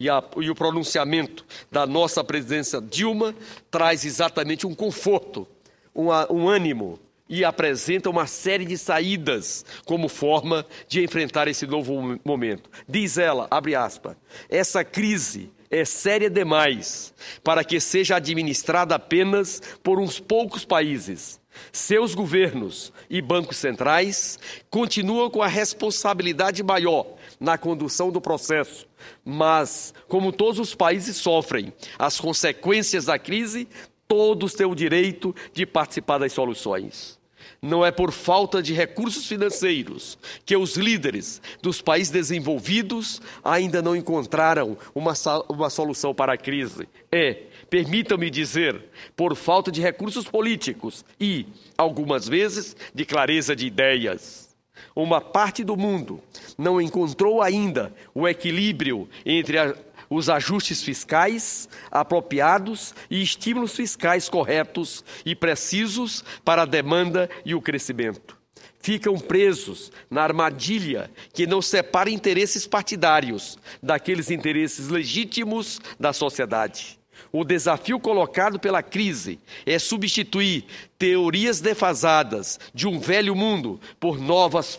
E, a, e, o pronunciamento da nossa presidência Dilma traz exatamente um conforto, um, um ânimo e apresenta uma série de saídas como forma de enfrentar esse novo momento. Diz ela, abre aspas, essa crise é séria demais para que seja administrada apenas por uns poucos países seus governos e bancos centrais continuam com a responsabilidade maior na condução do processo, mas, como todos os países sofrem as consequências da crise, todos têm o direito de participar das soluções. Não é por falta de recursos financeiros que os líderes dos países desenvolvidos ainda não encontraram uma, uma solução para a crise. É, permitam-me dizer, por falta de recursos políticos e, algumas vezes, de clareza de ideias. Uma parte do mundo não encontrou ainda o equilíbrio entre a os ajustes fiscais apropriados e estímulos fiscais corretos e precisos para a demanda e o crescimento. Ficam presos na armadilha que não separa interesses partidários daqueles interesses legítimos da sociedade. O desafio colocado pela crise é substituir teorias defasadas de um velho mundo por novas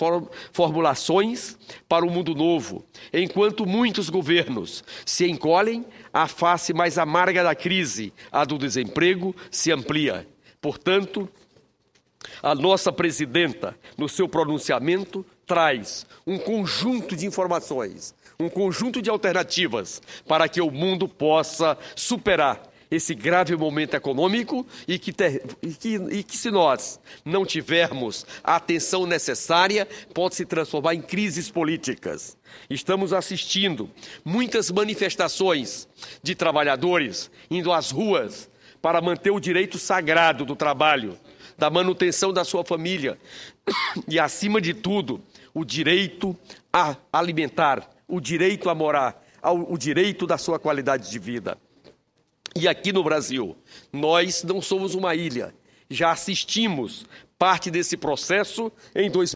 formulações para o um mundo novo, enquanto muitos governos se encolhem, a face mais amarga da crise, a do desemprego, se amplia. Portanto, a nossa presidenta, no seu pronunciamento, traz um conjunto de informações, um conjunto de alternativas para que o mundo possa superar esse grave momento econômico e que, ter, e que, e que se nós não tivermos a atenção necessária, pode se transformar em crises políticas. Estamos assistindo muitas manifestações de trabalhadores indo às ruas para manter o direito sagrado do trabalho da manutenção da sua família e, acima de tudo, o direito a alimentar, o direito a morar, o direito da sua qualidade de vida. E aqui no Brasil, nós não somos uma ilha. Já assistimos parte desse processo em 2000.